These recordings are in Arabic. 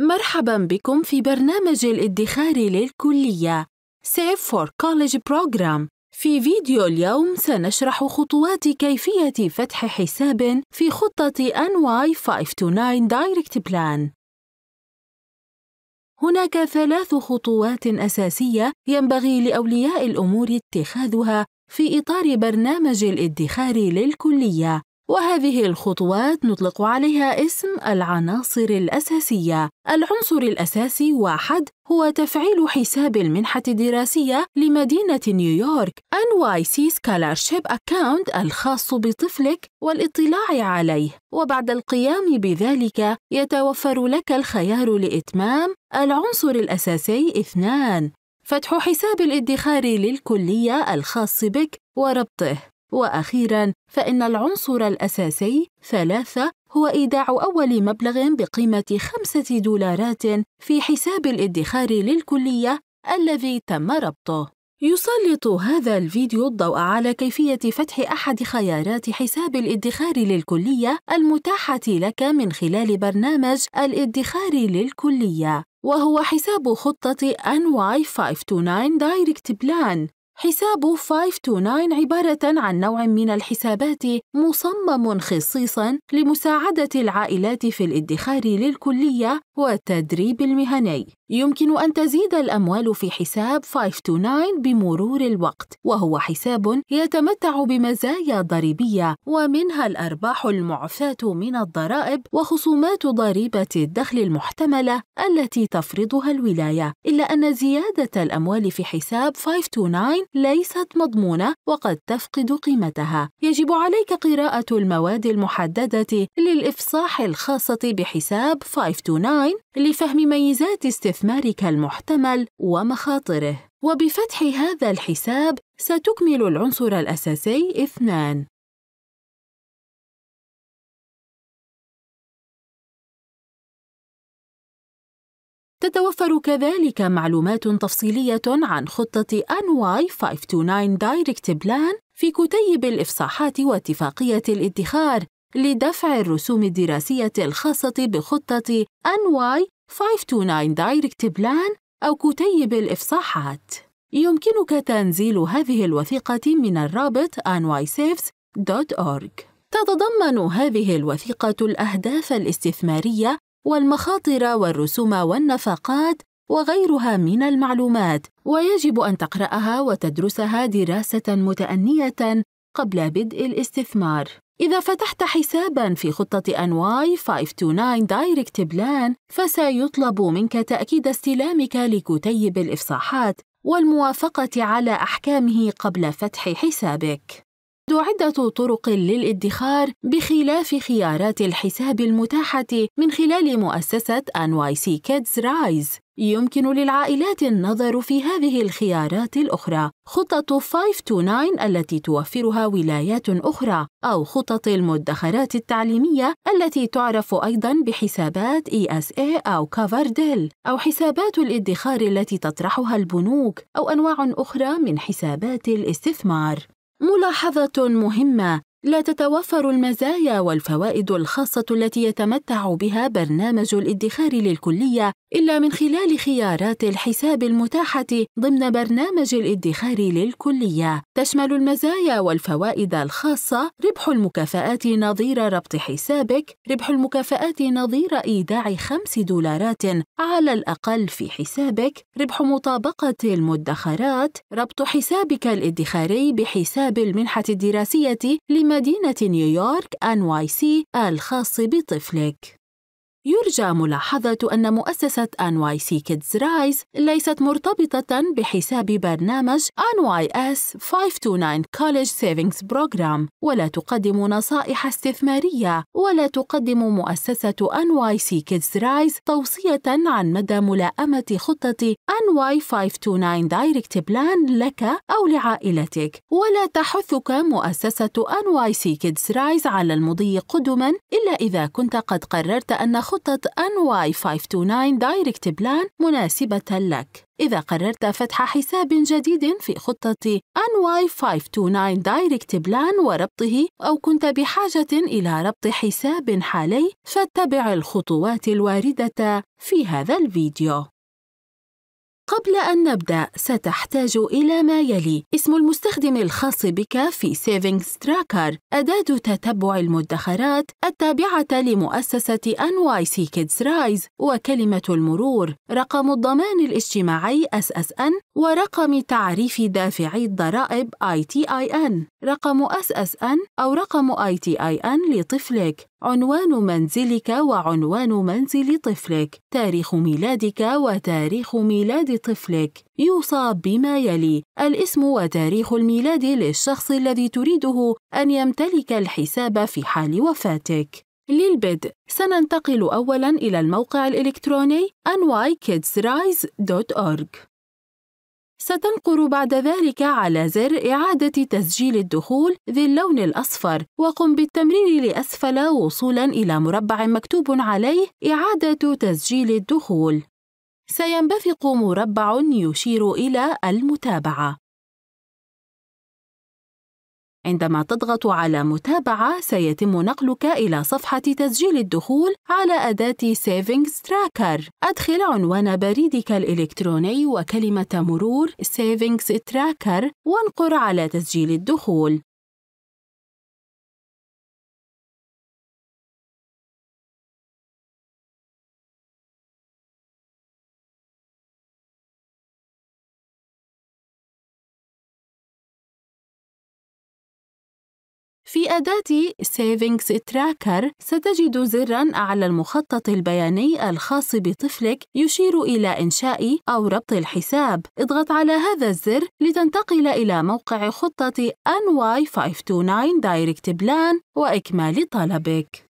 مرحبا بكم في برنامج الادخار للكلية Save for College Program في فيديو اليوم سنشرح خطوات كيفية فتح حساب في خطة NY529 Direct Plan هناك ثلاث خطوات أساسية ينبغي لأولياء الأمور اتخاذها في إطار برنامج الادخار للكلية وهذه الخطوات نطلق عليها اسم العناصر الأساسية. العنصر الأساسي واحد هو تفعيل حساب المنحة الدراسية لمدينة نيويورك NYC Scholarship Account الخاص بطفلك والاطلاع عليه، وبعد القيام بذلك يتوفر لك الخيار لإتمام العنصر الأساسي اثنان فتح حساب الادخار للكلية الخاص بك وربطه وأخيراً فإن العنصر الأساسي ثلاثة هو إيداع أول مبلغ بقيمة خمسة دولارات في حساب الادخار للكلية الذي تم ربطه. يسلط هذا الفيديو الضوء على كيفية فتح أحد خيارات حساب الادخار للكلية المتاحة لك من خلال برنامج الادخار للكلية، وهو حساب خطة NY529 Direct Plan حساب 529 عبارة عن نوع من الحسابات مصمم خصيصاً لمساعدة العائلات في الادخار للكلية والتدريب المهني يمكن أن تزيد الأموال في حساب 529 بمرور الوقت وهو حساب يتمتع بمزايا ضريبية ومنها الأرباح المعفاة من الضرائب وخصومات ضريبة الدخل المحتملة التي تفرضها الولاية إلا أن زيادة الأموال في حساب 529 ليست مضمونة وقد تفقد قيمتها يجب عليك قراءة المواد المحددة للإفصاح الخاصة بحساب 529 أونلاين لفهم ميزات استثمارك المحتمل ومخاطره وبفتح هذا الحساب ستكمل العنصر الأساسي اثنان تتوفر كذلك معلومات تفصيلية عن خطة NY 529 Direct Plan في كتيب الإفصاحات واتفاقية الادخار لدفع الرسوم الدراسية الخاصة بخطة NY 529 دايركت بلان أو كتيب الإفصاحات. يمكنك تنزيل هذه الوثيقة من الرابط nysaves.org. تتضمن هذه الوثيقة الأهداف الاستثمارية والمخاطر والرسوم والنفقات وغيرها من المعلومات، ويجب أن تقرأها وتدرسها دراسة متأنية قبل بدء الاستثمار. إذا فتحت حساباً في خطة أنواي 529 دايركت بلان فسيطلب منك تأكيد استلامك لكتيب الإفصاحات والموافقة على أحكامه قبل فتح حسابك عدة طرق للادخار بخلاف خيارات الحساب المتاحة من خلال مؤسسة NYC Kids Rise يمكن للعائلات النظر في هذه الخيارات الأخرى خطة 529 التي توفرها ولايات أخرى أو خطط المدخرات التعليمية التي تعرف أيضاً بحسابات ESA أو كافردل أو حسابات الادخار التي تطرحها البنوك أو أنواع أخرى من حسابات الاستثمار ملاحظة مهمة لا تتوفر المزايا والفوائد الخاصة التي يتمتع بها برنامج الادخار للكلية إلا من خلال خيارات الحساب المتاحة ضمن برنامج الادخار للكلية. تشمل المزايا والفوائد الخاصة ربح المكافآت نظير ربط حسابك، ربح المكافآت نظير إيداع خمس دولارات على الأقل في حسابك، ربح مطابقة المدخرات، ربط حسابك الادخاري بحساب المنحة الدراسية لما مدينة نيويورك NYC الخاص بطفلك يرجى ملاحظة أن مؤسسة NYC Kids Rise ليست مرتبطة بحساب برنامج NYS 529 College Savings Program ولا تقدم نصائح استثمارية ولا تقدم مؤسسة NYC Kids Rise توصية عن مدى ملائمة خطة NY529 Direct Plan لك أو لعائلتك ولا تحثك مؤسسة NYC Kids Rise على المضي قدما إلا إذا كنت قد قررت أن خطة خطة NY529 Direct Plan مناسبة لك. إذا قررت فتح حساب جديد في خطة NY529 Direct Plan وربطه أو كنت بحاجة إلى ربط حساب حالي، فاتبع الخطوات الواردة في هذا الفيديو. قبل أن نبدأ ستحتاج إلى ما يلي اسم المستخدم الخاص بك في Savings Tracker أداة تتبع المدخرات التابعة لمؤسسة NYC Kids Rise وكلمة المرور رقم الضمان الاجتماعي SSN ورقم تعريف دافعي الضرائب ITIN رقم SSN أو رقم ITIN لطفلك عنوان منزلك وعنوان منزل طفلك تاريخ ميلادك وتاريخ ميلاد طفلك يوصى بما يلي الاسم وتاريخ الميلاد للشخص الذي تريده أن يمتلك الحساب في حال وفاتك للبدء سننتقل أولاً إلى الموقع الإلكتروني nykidsrise.org ستنقر بعد ذلك على زر إعادة تسجيل الدخول ذي اللون الأصفر وقم بالتمرير لأسفل وصولا إلى مربع مكتوب عليه إعادة تسجيل الدخول سينبثق مربع يشير إلى المتابعة عندما تضغط على متابعة سيتم نقلك إلى صفحة تسجيل الدخول على أداة Savings Tracker أدخل عنوان بريدك الإلكتروني وكلمة مرور Savings Tracker وانقر على تسجيل الدخول في أداة Savings Tracker ستجد زراً أعلى المخطط البياني الخاص بطفلك يشير إلى إنشاء أو ربط الحساب. اضغط على هذا الزر لتنتقل إلى موقع خطة NY529 Direct Plan وإكمال طلبك.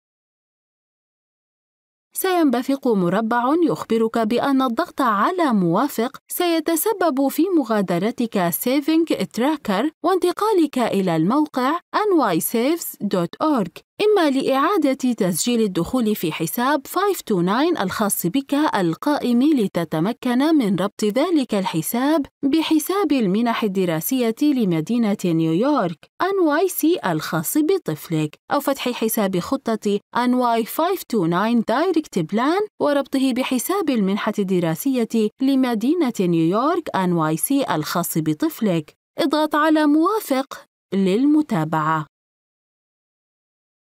سينبثق مربع يخبرك بأن الضغط على موافق سيتسبب في مغادرتك Saving Tracker وانتقالك إلى الموقع nysaves.org إما لإعادة تسجيل الدخول في حساب 529 الخاص بك القائم لتتمكن من ربط ذلك الحساب بحساب المنح الدراسية لمدينة نيويورك NYC الخاص بطفلك أو فتح حساب خطة NY529 Direct Plan وربطه بحساب المنحة الدراسية لمدينة نيويورك NYC الخاص بطفلك اضغط على موافق للمتابعة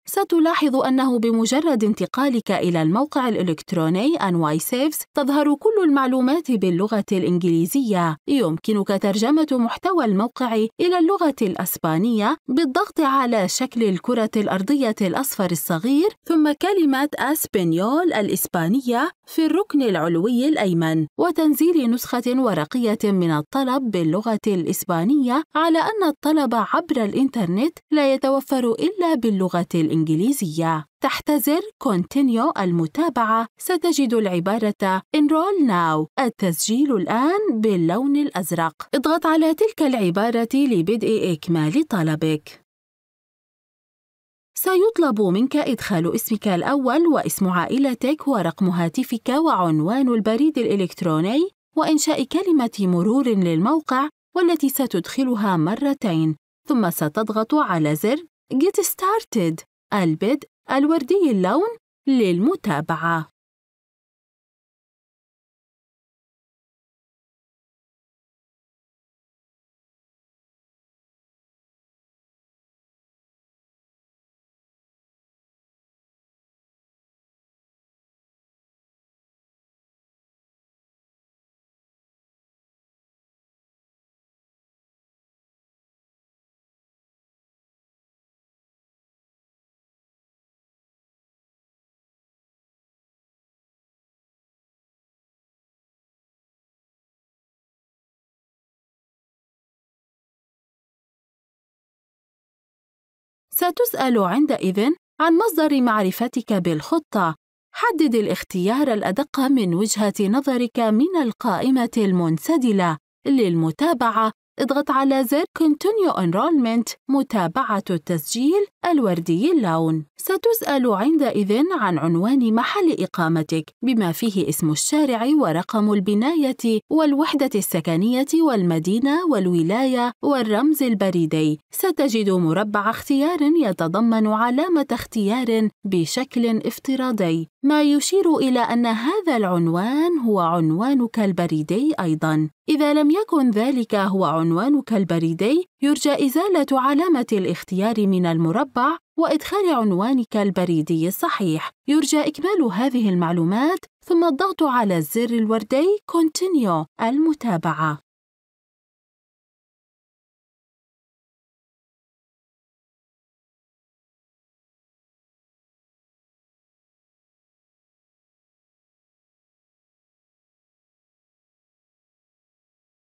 ستلاحظ أنه بمجرد انتقالك إلى الموقع الإلكتروني NYSaves تظهر كل المعلومات باللغة الإنجليزية يمكنك ترجمة محتوى الموقع إلى اللغة الأسبانية بالضغط على شكل الكرة الأرضية الأصفر الصغير ثم كلمة أسبانيول الإسبانية في الركن العلوي الأيمن وتنزيل نسخة ورقية من الطلب باللغة الإسبانية على أن الطلب عبر الإنترنت لا يتوفر إلا باللغة الإنجليزية. تحت زر Continue المتابعة ستجد العبارة Enroll Now التسجيل الآن باللون الأزرق. اضغط على تلك العبارة لبدء إكمال طلبك. سيطلب منك إدخال اسمك الأول واسم عائلتك ورقم هاتفك وعنوان البريد الإلكتروني وإنشاء كلمة مرور للموقع والتي ستدخلها مرتين ثم ستضغط على زر Get Started البدء الوردي اللون للمتابعة ستسأل عندئذ عن مصدر معرفتك بالخطة حدد الاختيار الأدق من وجهة نظرك من القائمة المنسدلة للمتابعة اضغط على زر Continue Enrollment متابعة التسجيل الوردي اللون ستسأل عندئذ عن عنوان محل إقامتك بما فيه اسم الشارع ورقم البناية والوحدة السكنية والمدينة والولاية والرمز البريدي ستجد مربع اختيار يتضمن علامة اختيار بشكل افتراضي ما يشير إلى أن هذا العنوان هو عنوانك البريدي أيضاً إذا لم يكن ذلك هو عنوانك البريدي يرجى إزالة علامة الاختيار من المربع وإدخال عنوانك البريدي الصحيح. يرجى إكمال هذه المعلومات ثم الضغط على الزر الوردي Continue المتابعة.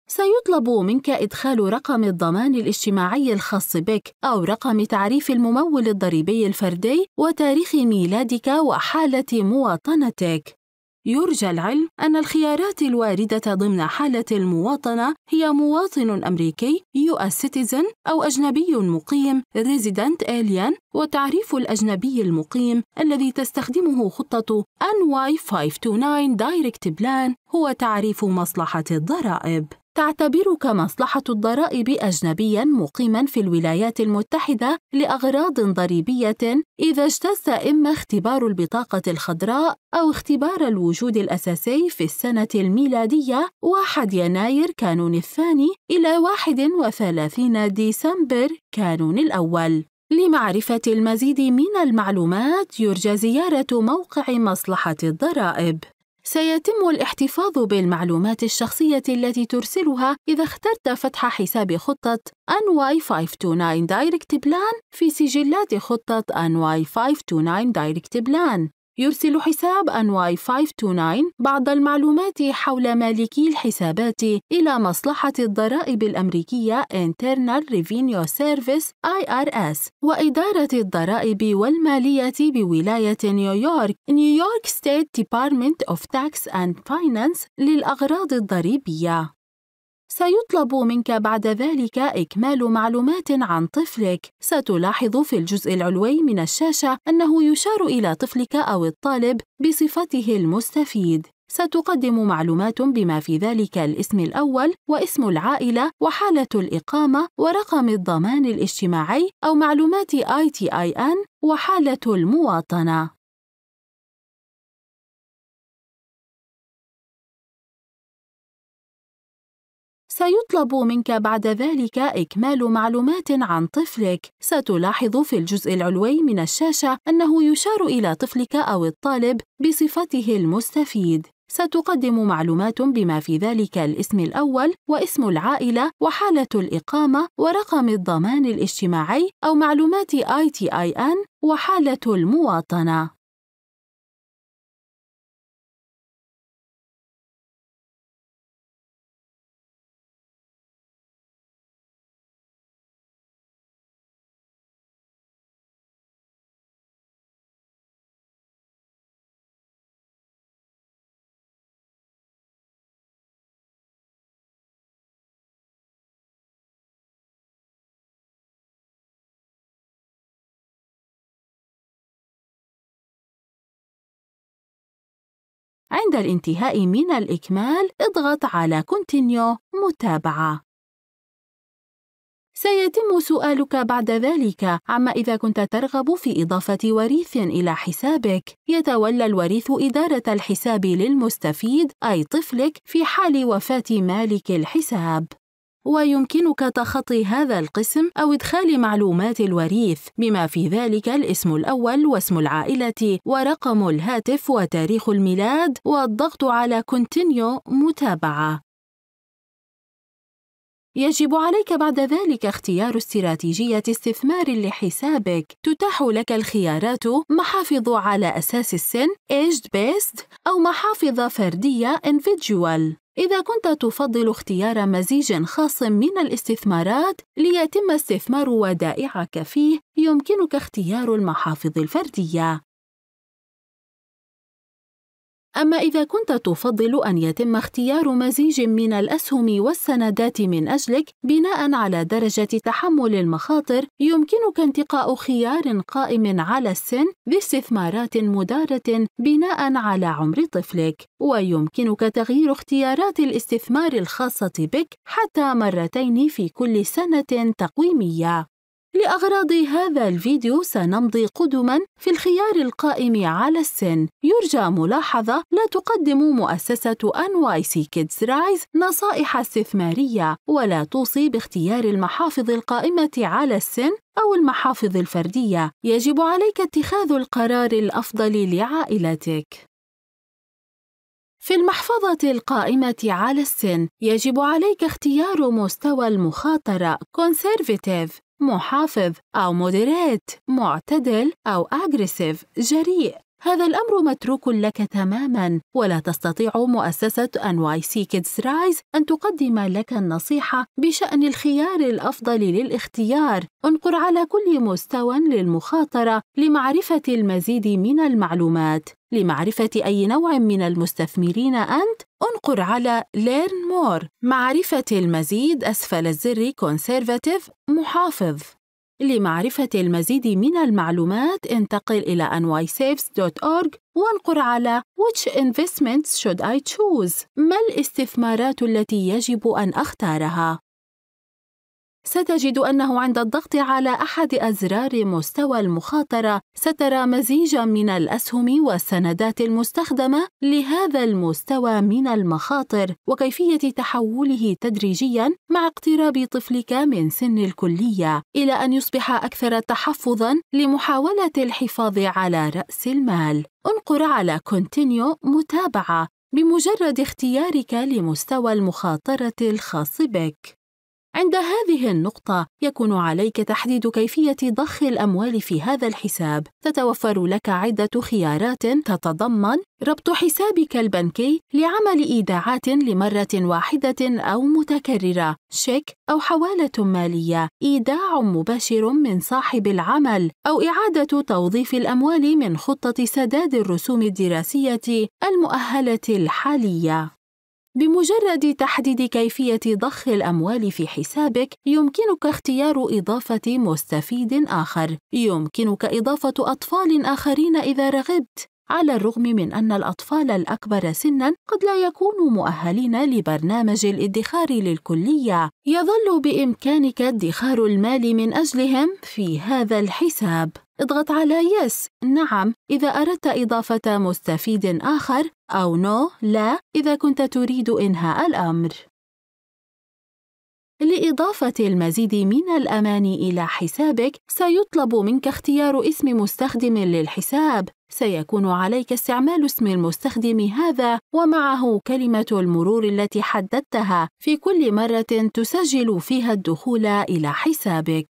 سيطلب منك إدخال رقم الضمان الاجتماعي الخاص بك أو رقم تعريف الممول الضريبي الفردي وتاريخ ميلادك وحالة مواطنتك. يرجى العلم أن الخيارات الواردة ضمن حالة المواطنة هي مواطن أمريكي US citizen أو أجنبي مقيم resident alien وتعريف الأجنبي المقيم الذي تستخدمه خطة NY529 Direct Plan هو تعريف مصلحة الضرائب تعتبرك مصلحة الضرائب أجنبيًا مقيمًا في الولايات المتحدة لأغراض ضريبية إذا اجتز إما اختبار البطاقة الخضراء أو اختبار الوجود الأساسي في السنة الميلادية 1 يناير كانون الثاني إلى 31 ديسمبر كانون الأول. لمعرفة المزيد من المعلومات يرجى زيارة موقع مصلحة الضرائب سيتم الاحتفاظ بالمعلومات الشخصية التي ترسلها إذا اخترت فتح حساب خطة NY529 Direct Plan في سجلات خطة NY529 Direct Plan يرسل حساب NY529 بعض المعلومات حول مالكي الحسابات إلى مصلحة الضرائب الأمريكية Internal Revenue Service IRS وإدارة الضرائب والمالية بولاية نيويورك نيويورك State Department of Tax and Finance للأغراض الضريبية. سيطلب منك بعد ذلك إكمال معلومات عن طفلك. ستلاحظ في الجزء العلوي من الشاشة أنه يشار إلى طفلك أو الطالب بصفته المستفيد. ستقدم معلومات بما في ذلك الاسم الأول واسم العائلة وحالة الإقامة ورقم الضمان الاجتماعي أو معلومات ITIN وحالة المواطنة. سيطلب منك بعد ذلك إكمال معلومات عن طفلك ستلاحظ في الجزء العلوي من الشاشة أنه يشار إلى طفلك أو الطالب بصفته المستفيد ستقدم معلومات بما في ذلك الاسم الأول واسم العائلة وحالة الإقامة ورقم الضمان الاجتماعي أو معلومات ITIN وحالة المواطنة عند الانتهاء من الإكمال اضغط على Continue متابعة سيتم سؤالك بعد ذلك عما إذا كنت ترغب في إضافة وريث إلى حسابك. يتولى الوريث إدارة الحساب للمستفيد أي طفلك في حال وفاة مالك الحساب. ويمكنك تخطي هذا القسم أو إدخال معلومات الوريث بما في ذلك الاسم الأول واسم العائلة ورقم الهاتف وتاريخ الميلاد والضغط على Continue متابعة يجب عليك بعد ذلك اختيار استراتيجية استثمار لحسابك. تتاح لك الخيارات محافظ على أساس السن Aged Based أو محافظ فردية Individual. إذا كنت تفضل اختيار مزيج خاص من الاستثمارات ليتم استثمار ودائعك فيه، يمكنك اختيار المحافظ الفردية أما إذا كنت تفضل أن يتم اختيار مزيج من الأسهم والسندات من أجلك بناء على درجة تحمل المخاطر يمكنك انتقاء خيار قائم على السن باستثمارات مدارة بناء على عمر طفلك ويمكنك تغيير اختيارات الاستثمار الخاصة بك حتى مرتين في كل سنة تقويمية لأغراض هذا الفيديو سنمضي قدما في الخيار القائم على السن يرجى ملاحظة لا تقدم مؤسسة NYC Kids Rise نصائح استثمارية ولا توصي باختيار المحافظ القائمة على السن أو المحافظ الفردية يجب عليك اتخاذ القرار الأفضل لعائلتك في المحفظة القائمة على السن يجب عليك اختيار مستوى المخاطرة Conservative محافظ أو مودريت معتدل أو aggressive جريء هذا الأمر متروك لك تماما ولا تستطيع مؤسسة أنواي سي كيدز رايز أن تقدم لك النصيحة بشأن الخيار الأفضل للاختيار انقر على كل مستوى للمخاطرة لمعرفة المزيد من المعلومات لمعرفة أي نوع من المستثمرين أنت انقر على Learn More معرفة المزيد أسفل الزر Conservative محافظ لمعرفة المزيد من المعلومات انتقل إلى nysaves.org وانقر على Which investments should I choose؟ ما الاستثمارات التي يجب أن أختارها؟ ستجد أنه عند الضغط على أحد أزرار مستوى المخاطرة سترى مزيجا من الأسهم والسندات المستخدمة لهذا المستوى من المخاطر وكيفية تحوله تدريجيا مع اقتراب طفلك من سن الكلية إلى أن يصبح أكثر تحفظا لمحاولة الحفاظ على رأس المال انقر على كونتينيو متابعة بمجرد اختيارك لمستوى المخاطرة الخاص بك عند هذه النقطة يكون عليك تحديد كيفية ضخ الأموال في هذا الحساب. تتوفر لك عدة خيارات تتضمن ربط حسابك البنكي لعمل إيداعات لمرة واحدة أو متكررة، شيك أو حوالة مالية، إيداع مباشر من صاحب العمل، أو إعادة توظيف الأموال من خطة سداد الرسوم الدراسية المؤهلة الحالية. بمجرد تحديد كيفية ضخ الأموال في حسابك، يمكنك اختيار إضافة مستفيد آخر. يمكنك إضافة أطفال آخرين إذا رغبت، على الرغم من أن الأطفال الأكبر سنًا قد لا يكونوا مؤهلين لبرنامج الادخار للكلية، يظل بإمكانك ادخار المال من أجلهم في هذا الحساب. اضغط على يس نعم إذا أردت إضافة مستفيد آخر أو نو لا إذا كنت تريد إنهاء الأمر. لإضافة المزيد من الأمان إلى حسابك، سيطلب منك اختيار اسم مستخدم للحساب. سيكون عليك استعمال اسم المستخدم هذا ومعه كلمة المرور التي حددتها في كل مرة تسجل فيها الدخول إلى حسابك.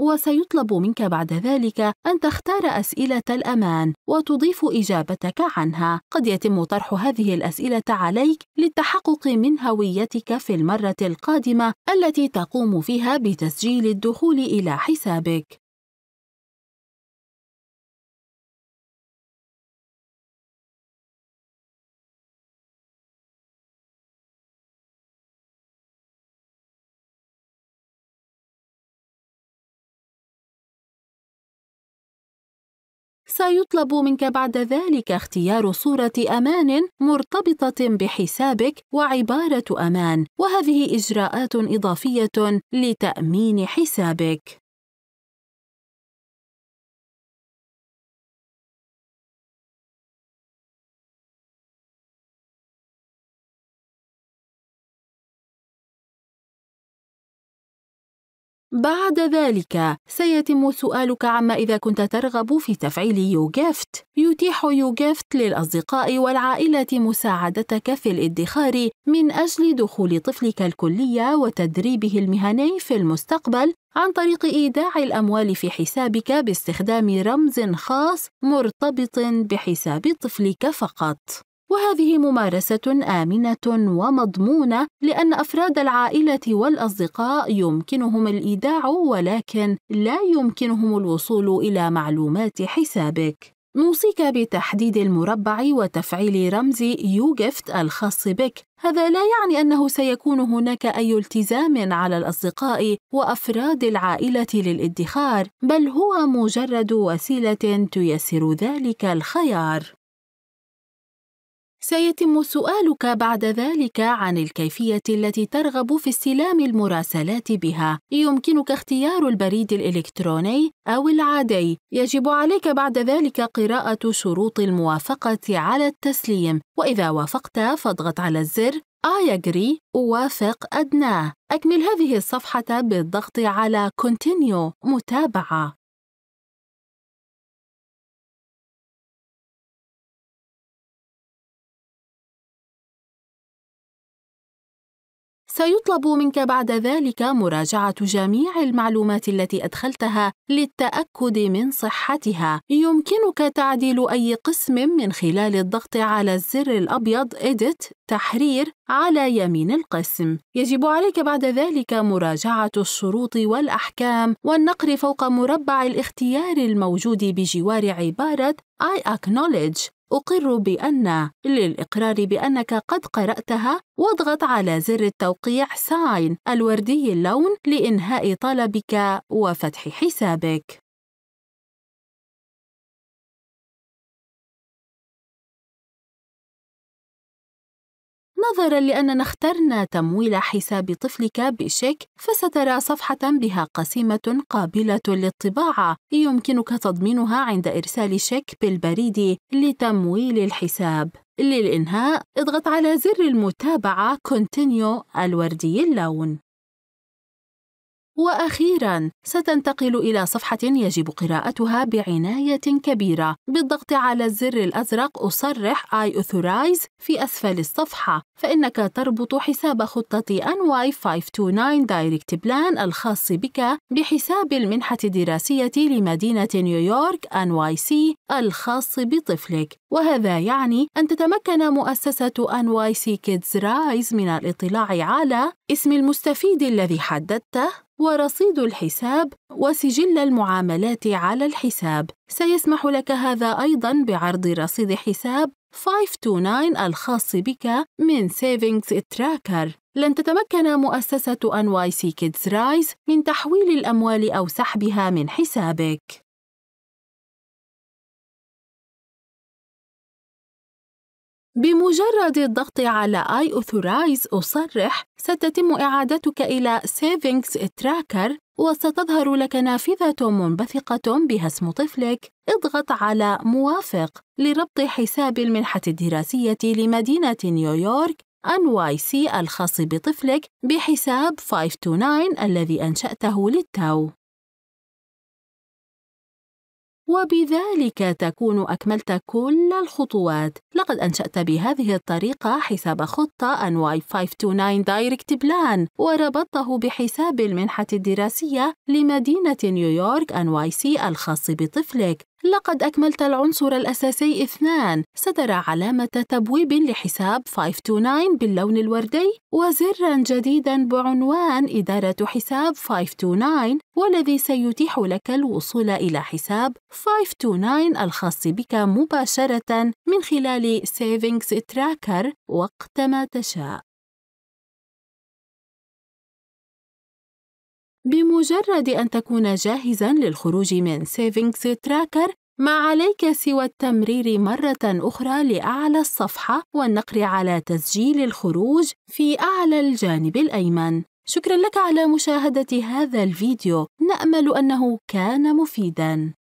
وسيطلب منك بعد ذلك أن تختار أسئلة الأمان وتضيف إجابتك عنها قد يتم طرح هذه الأسئلة عليك للتحقق من هويتك في المرة القادمة التي تقوم فيها بتسجيل الدخول إلى حسابك سيطلب منك بعد ذلك اختيار صورة أمان مرتبطة بحسابك وعبارة أمان، وهذه إجراءات إضافية لتأمين حسابك. بعد ذلك سيتم سؤالك عما إذا كنت ترغب في تفعيل يوغيفت يتيح يوغيفت للأصدقاء والعائلة مساعدتك في الادخار من أجل دخول طفلك الكلية وتدريبه المهني في المستقبل عن طريق إيداع الأموال في حسابك باستخدام رمز خاص مرتبط بحساب طفلك فقط وهذه ممارسة آمنة ومضمونة لأن أفراد العائلة والأصدقاء يمكنهم الإيداع ولكن لا يمكنهم الوصول إلى معلومات حسابك. نوصيك بتحديد المربع وتفعيل رمز يوغفت الخاص بك هذا لا يعني أنه سيكون هناك أي التزام على الأصدقاء وأفراد العائلة للادخار بل هو مجرد وسيلة تيسر ذلك الخيار سيتم سؤالك بعد ذلك عن الكيفية التي ترغب في استلام المراسلات بها. يمكنك اختيار البريد الإلكتروني أو العادي. يجب عليك بعد ذلك قراءة شروط الموافقة على التسليم، وإذا وافقت فاضغط على الزر I agree أوافق أدناه. أكمل هذه الصفحة بالضغط على Continue متابعة. سيطلب منك بعد ذلك مراجعة جميع المعلومات التي أدخلتها للتأكد من صحتها. يمكنك تعديل أي قسم من خلال الضغط على الزر الأبيض Edit تحرير على يمين القسم. يجب عليك بعد ذلك مراجعة الشروط والأحكام والنقر فوق مربع الاختيار الموجود بجوار عبارة I acknowledge أقر بأن للإقرار بأنك قد قرأتها واضغط على زر التوقيع ساين الوردي اللون لإنهاء طلبك وفتح حسابك نظرا لأننا اخترنا تمويل حساب طفلك بشيك فسترى صفحة بها قسيمة قابلة للطباعة يمكنك تضمينها عند إرسال شيك بالبريد لتمويل الحساب للإنهاء اضغط على زر المتابعة Continue الوردي اللون واخيرا ستنتقل الى صفحه يجب قراءتها بعنايه كبيره بالضغط على الزر الازرق اصرح اي اوثورايز في اسفل الصفحه فانك تربط حساب خطه انواي 529 دايركت بلان الخاص بك بحساب المنحه الدراسيه لمدينه نيويورك انواي سي الخاص بطفلك وهذا يعني أن تتمكن مؤسسة NYC Kids Rise من الاطلاع على اسم المستفيد الذي حددته ورصيد الحساب وسجل المعاملات على الحساب سيسمح لك هذا أيضاً بعرض رصيد حساب 529 الخاص بك من Savings تراكر لن تتمكن مؤسسة NYC Kids Rise من تحويل الأموال أو سحبها من حسابك بمجرد الضغط على I authorize أصرح ستتم إعادتك إلى Savings Tracker وستظهر لك نافذة منبثقة بها اسم طفلك اضغط على موافق لربط حساب المنحة الدراسية لمدينة نيويورك NYC الخاص بطفلك بحساب 529 الذي أنشأته للتو وبذلك تكون أكملت كل الخطوات لقد أنشأت بهذه الطريقة حساب خطة ny 529 Direct Plan وربطته بحساب المنحة الدراسية لمدينة نيويورك NYC الخاص بطفلك لقد أكملت العنصر الأساسي اثنان سترى علامة تبويب لحساب 529 باللون الوردي وزراً جديداً بعنوان إدارة حساب 529 والذي سيتيح لك الوصول إلى حساب 529 الخاص بك مباشرة من خلال Savings Tracker وقتما تشاء بمجرد أن تكون جاهزاً للخروج من سيفينغز تراكر ما عليك سوى التمرير مرة أخرى لأعلى الصفحة والنقر على تسجيل الخروج في أعلى الجانب الأيمن. شكراً لك على مشاهدة هذا الفيديو، نأمل أنه كان مفيداً.